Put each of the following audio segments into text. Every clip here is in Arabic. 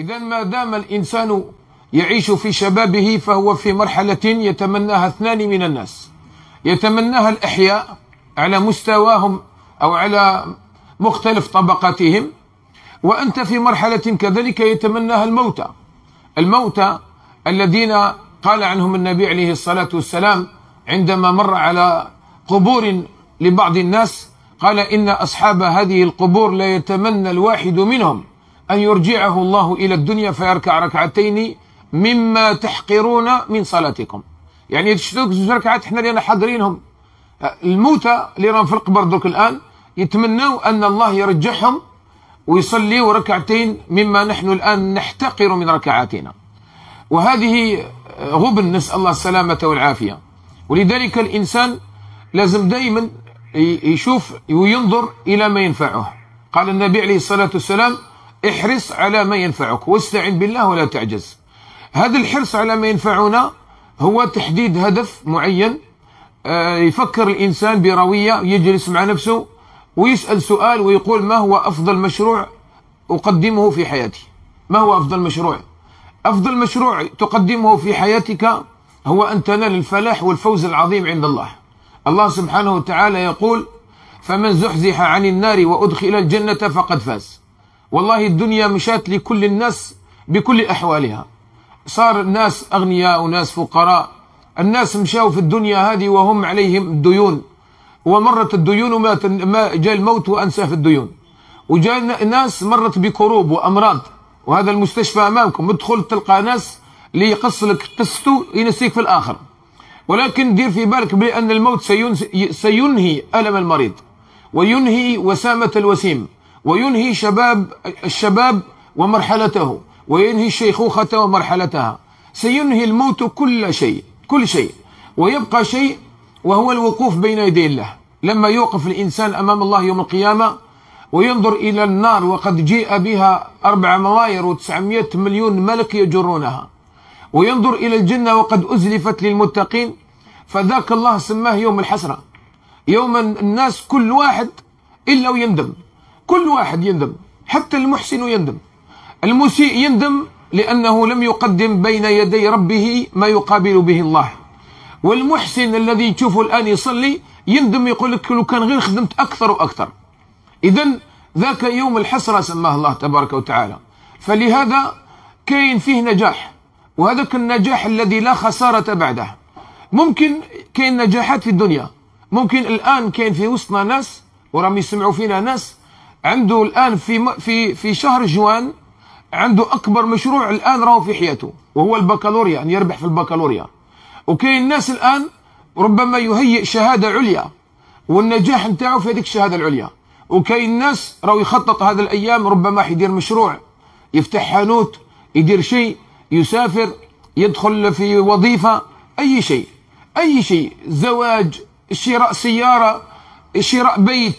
إذا ما دام الإنسان يعيش في شبابه فهو في مرحلة يتمناها اثنان من الناس يتمناها الأحياء على مستواهم أو على مختلف طبقاتهم وأنت في مرحلة كذلك يتمناها الموتى الموتى الذين قال عنهم النبي عليه الصلاة والسلام عندما مر على قبور لبعض الناس قال إن أصحاب هذه القبور لا يتمنى الواحد منهم أن يرجعه الله إلى الدنيا فيركع ركعتين مما تحقرون من صلاتكم يعني تشتوك زوج ركعات حنا اللي حاضرينهم الموتى اللي راهم في القبر دوك الآن يتمنوا أن الله يرجعهم ويصلي ركعتين مما نحن الآن نحتقر من ركعاتنا وهذه غبن نسأل الله السلامة والعافية ولذلك الإنسان لازم دائما يشوف وينظر إلى ما ينفعه قال النبي عليه الصلاة والسلام احرص على ما ينفعك واستعن بالله ولا تعجز هذا الحرص على ما ينفعنا هو تحديد هدف معين آه، يفكر الإنسان بروية يجلس مع نفسه ويسأل سؤال ويقول ما هو أفضل مشروع أقدمه في حياتي ما هو أفضل مشروع أفضل مشروع تقدمه في حياتك هو أن تنال الفلاح والفوز العظيم عند الله الله سبحانه وتعالى يقول فمن زحزح عن النار وأدخل الجنة فقد فاز والله الدنيا مشات لكل الناس بكل أحوالها صار الناس أغنياء وناس فقراء الناس مشاو في الدنيا هذه وهم عليهم ديون ومرت الديون ومات ما جاء الموت في الديون وجاء ناس مرت بكروب وأمراض وهذا المستشفى أمامكم ادخل تلقى ناس اللي يقص لك قصته ينسيك في الآخر ولكن دير في بالك بأن الموت سينهي ألم المريض وينهي وسامة الوسيم وينهي شباب الشباب ومرحلته وينهي الشيخوخة ومرحلتها سينهي الموت كل شيء كل شيء ويبقى شيء وهو الوقوف بين يدي الله لما يوقف الإنسان أمام الله يوم القيامة وينظر إلى النار وقد جيء بها أربع ملاير وتسعمائة مليون ملك يجرونها وينظر إلى الجنة وقد أزلفت للمتقين فذاك الله سماه يوم الحسرة يوم الناس كل واحد إلا ويندم كل واحد يندم حتى المحسن يندم المسيء يندم لأنه لم يقدم بين يدي ربه ما يقابل به الله والمحسن الذي تشوفه الآن يصلي يندم يقول لك لو كان غير خدمت أكثر وأكثر إذا ذاك يوم الحسرة سماه الله تبارك وتعالى فلهذا كاين فيه نجاح وهذاك النجاح الذي لا خسارة بعده ممكن كاين نجاحات في الدنيا ممكن الآن كاين في وسطنا ناس وراهم يسمعوا فينا ناس عنده الان في في في شهر جوان عنده اكبر مشروع الان راهو في حياته وهو البكالوريا ان يربح في البكالوريا وكاين الناس الان ربما يهيئ شهاده عليا والنجاح نتاعو في هذيك الشهاده العليا وكاين ناس راهو يخطط هذه الايام ربما يدير مشروع يفتح حانوت يدير شيء يسافر يدخل في وظيفه اي شيء اي شيء زواج شراء سياره شراء بيت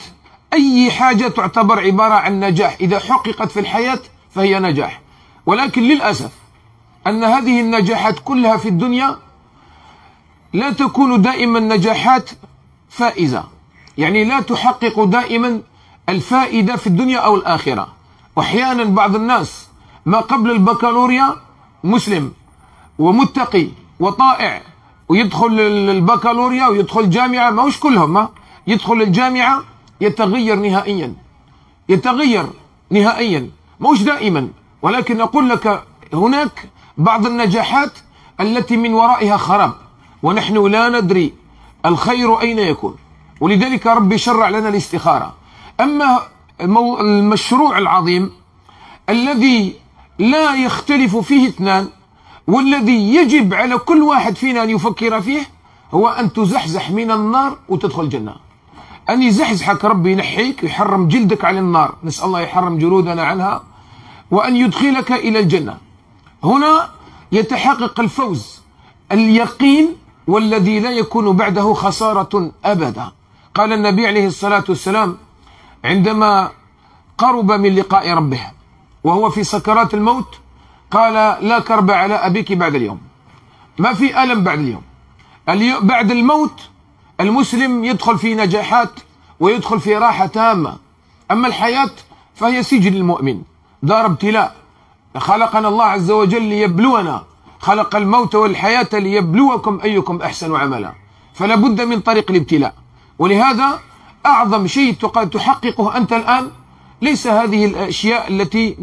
أي حاجة تعتبر عبارة عن نجاح إذا حققت في الحياة فهي نجاح ولكن للأسف أن هذه النجاحات كلها في الدنيا لا تكون دائما نجاحات فائزة يعني لا تحقق دائما الفائدة في الدنيا أو الآخرة أحيانا بعض الناس ما قبل البكالوريا مسلم ومتقي وطائع ويدخل البكالوريا ويدخل جامعة وش كلهم ما يدخل الجامعة يتغير نهائيا يتغير نهائيا مش دائما ولكن أقول لك هناك بعض النجاحات التي من ورائها خراب ونحن لا ندري الخير أين يكون ولذلك ربي شرع لنا الاستخارة أما المشروع العظيم الذي لا يختلف فيه اثنان والذي يجب على كل واحد فينا أن يفكر فيه هو أن تزحزح من النار وتدخل الجنة أن يزحزحك ربي ينحيك يحرم جلدك على النار نسأل الله يحرم جلودنا عنها وأن يدخلك إلى الجنة هنا يتحقق الفوز اليقين والذي لا يكون بعده خسارة أبدا قال النبي عليه الصلاة والسلام عندما قرب من لقاء ربه وهو في سكرات الموت قال لا كرب على أبيك بعد اليوم ما في ألم بعد اليوم, اليوم بعد الموت المسلم يدخل في نجاحات ويدخل في راحة تامة أما الحياة فهي سجن المؤمن دار ابتلاء خلقنا الله عز وجل ليبلونا خلق الموت والحياة ليبلوكم أيكم أحسن عملا فلا بد من طريق الابتلاء ولهذا أعظم شيء تحققه أنت الآن ليس هذه الأشياء التي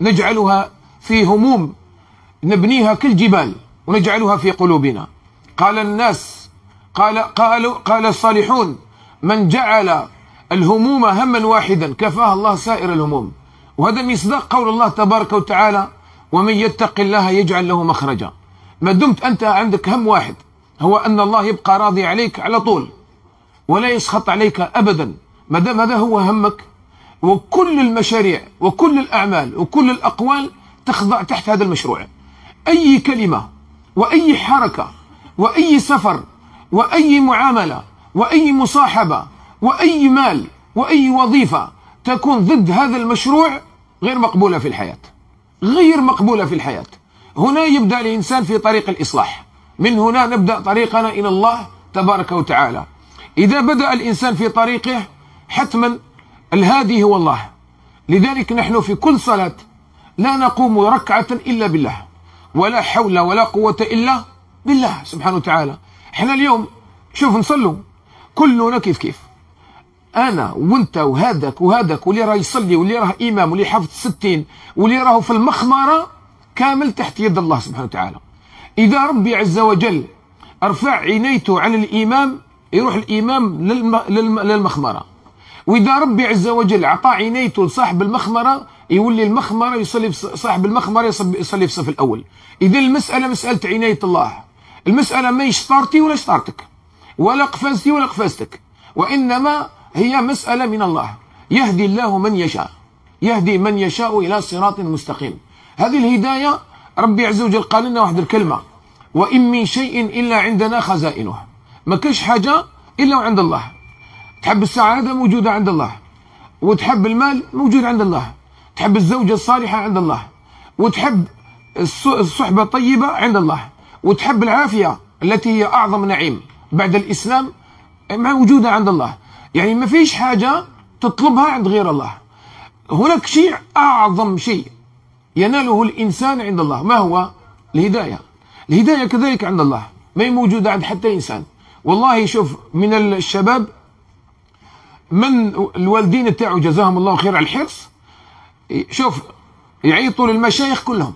نجعلها في هموم نبنيها كالجبال ونجعلها في قلوبنا قال الناس قال قالوا قال الصالحون من جعل الهموم هما واحدا كفاه الله سائر الهموم وهذا مصداق قول الله تبارك وتعالى ومن يتق الله يجعل له مخرجا ما دمت أنت عندك هم واحد هو أن الله يبقى راضي عليك على طول ولا يسخط عليك أبدا ما دام هذا هو همك وكل المشاريع وكل الأعمال وكل الأقوال تخضع تحت هذا المشروع أي كلمة وأي حركة وأي سفر وأي معاملة وأي مصاحبة وأي مال وأي وظيفة تكون ضد هذا المشروع غير مقبولة في الحياة غير مقبولة في الحياة هنا يبدأ الإنسان في طريق الإصلاح من هنا نبدأ طريقنا إلى الله تبارك وتعالى إذا بدأ الإنسان في طريقه حتما الهادي هو الله لذلك نحن في كل صلاة لا نقوم ركعة إلا بالله ولا حول ولا قوة إلا بالله سبحانه وتعالى احنا اليوم شوف نصلوا كلنا كيف كيف انا وانت وهذاك وهذاك واللي راه يصلي واللي راه امام واللي حافظ الستين واللي راه في المخمره كامل تحت يد الله سبحانه وتعالى اذا ربي عز وجل رفع عينيته عن الامام يروح الامام للمخمره واذا ربي عز وجل اعطى عينيته لصاحب المخمره يولي المخمره يصلي صاحب المخمره يصلي في الصف الاول اذا المساله مساله عنايه الله المسألة ماهيش ستارتي ولا ستارتك ولا قفازتي ولا قفازتك وإنما هي مسألة من الله يهدي الله من يشاء يهدي من يشاء إلى صراط مستقيم هذه الهداية ربي عز وجل قال لنا واحد الكلمة وإن من شيء إلا عندنا خزائنه ما كاش حاجة إلا وعند الله تحب السعادة موجودة عند الله وتحب المال موجود عند الله تحب الزوجة الصالحة عند الله وتحب الصحبة الطيبة عند الله وتحب العافية التي هي أعظم نعيم بعد الإسلام مع وجودها عند الله يعني ما فيش حاجة تطلبها عند غير الله هناك شيء أعظم شيء يناله الإنسان عند الله ما هو الهداية الهداية كذلك عند الله ما هي موجودة عند حتى إنسان والله شوف من الشباب من الوالدين تاعو جزاهم الله خير على الحرص شوف يعيطوا للمشايخ كلهم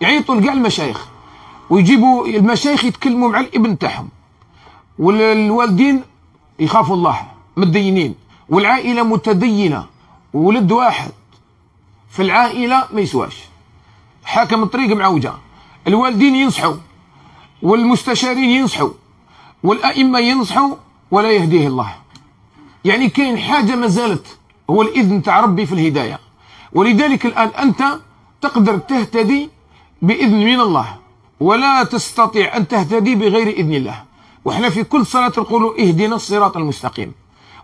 يعيطوا لكاع المشايخ ويجيبوا المشايخ يتكلموا مع الابن تاعهم والوالدين يخافوا الله متدينين والعائله متدينه ولد واحد في العائله ما يسواش حاكم الطريق معوجه الوالدين ينصحوا والمستشارين ينصحوا والائمه ينصحوا ولا يهديه الله يعني كاين حاجه ما زالت هو الاذن تاع ربي في الهدايه ولذلك الان انت تقدر تهتدي باذن من الله ولا تستطيع أن تهتدي بغير إذن الله وإحنا في كل صلاة نقول اهدنا الصراط المستقيم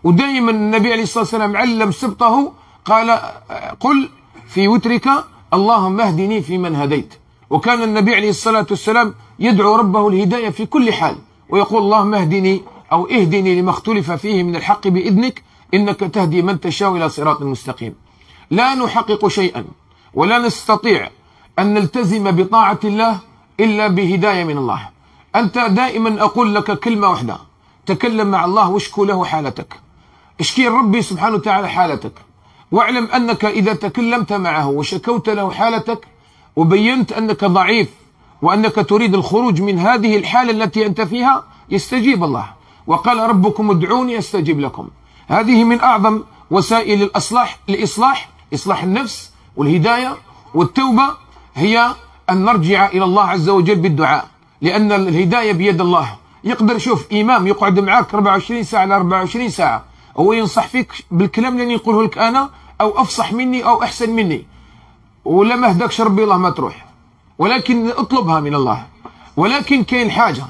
ودائما النبي عليه الصلاة والسلام علم سبطه قال قل في وترك اللهم اهدني في من هديت وكان النبي عليه الصلاة والسلام يدعو ربه الهداية في كل حال ويقول اللهم اهدني أو اهدني لما اختلف فيه من الحق بإذنك إنك تهدي من تشاء إلى صراط مستقيم لا نحقق شيئا ولا نستطيع أن نلتزم بطاعة الله إلا بهداية من الله أنت دائما أقول لك كلمة واحدة تكلم مع الله واشكو له حالتك اشكي ربي سبحانه وتعالى حالتك واعلم أنك إذا تكلمت معه وشكوت له حالتك وبينت أنك ضعيف وأنك تريد الخروج من هذه الحالة التي أنت فيها يستجيب الله وقال ربكم ادعوني أستجيب لكم هذه من أعظم وسائل الأصلاح الإصلاح إصلاح النفس والهداية والتوبة هي أن نرجع إلى الله عز وجل بالدعاء لأن الهداية بيد الله يقدر شوف إمام يقعد معك 24 ساعة على 24 ساعة هو ينصح فيك بالكلام اللي نقوله لك أنا أو أفصح مني أو أحسن مني ولا ما هداكش ربي الله ما تروح ولكن اطلبها من الله ولكن كاين حاجة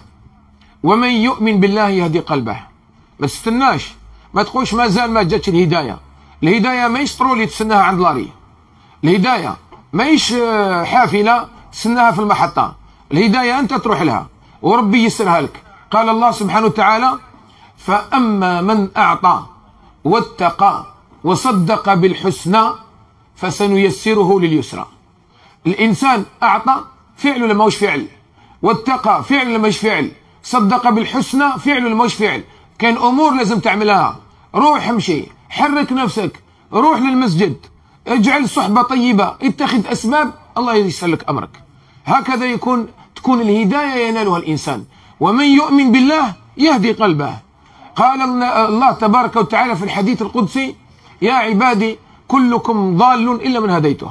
ومن يؤمن بالله يهدي قلبه ما تستناش ما تقولش مازال ما جاتش الهداية الهداية ماهيش لي تستناها عند لاري الهداية ماهيش حافلة تسناها في المحطة الهداية أنت تروح لها وربي يسرها لك قال الله سبحانه وتعالى فأما من أعطى واتقى وصدق بالحسنى فسنيسره لليسرى الإنسان أعطى فعل ولا ماهوش فعل واتقى فعل ولا ماهوش فعل صدق بالحسنى فعل ولا ماهوش فعل كان أمور لازم تعملها روح امشي حرك نفسك روح للمسجد اجعل صحبة طيبة اتخذ أسباب الله لك أمرك هكذا يكون تكون الهداية ينالها الإنسان ومن يؤمن بالله يهدي قلبه قال الله تبارك وتعالى في الحديث القدسي يا عبادي كلكم ضال إلا من هديته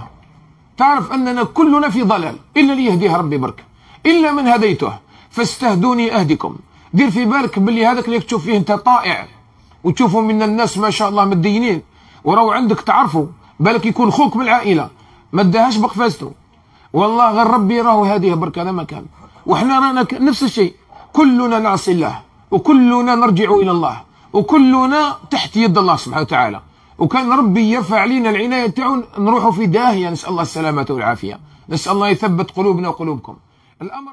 تعرف أننا كلنا في ضلال إلا اللي يهديه ربي برك إلا من هديته فاستهدوني أهدكم دير في بالك باللي هذاك اللي تشوف فيه أنت طائع وتشوفوا من الناس ما شاء الله مدينين وراو عندك تعرفوا بالك يكون خوك من العائلة ما اداهاش بقفازته والله غير ربي راه هذه برك هذا ما كان وحنا رانا نفس الشيء كلنا نعصي الله وكلنا نرجع الى الله وكلنا تحت يد الله سبحانه وتعالى وكان ربي يرفع علينا العنايه تاعو نروحوا في داهيه نسال الله السلامه والعافيه نسال الله يثبت قلوبنا وقلوبكم الامر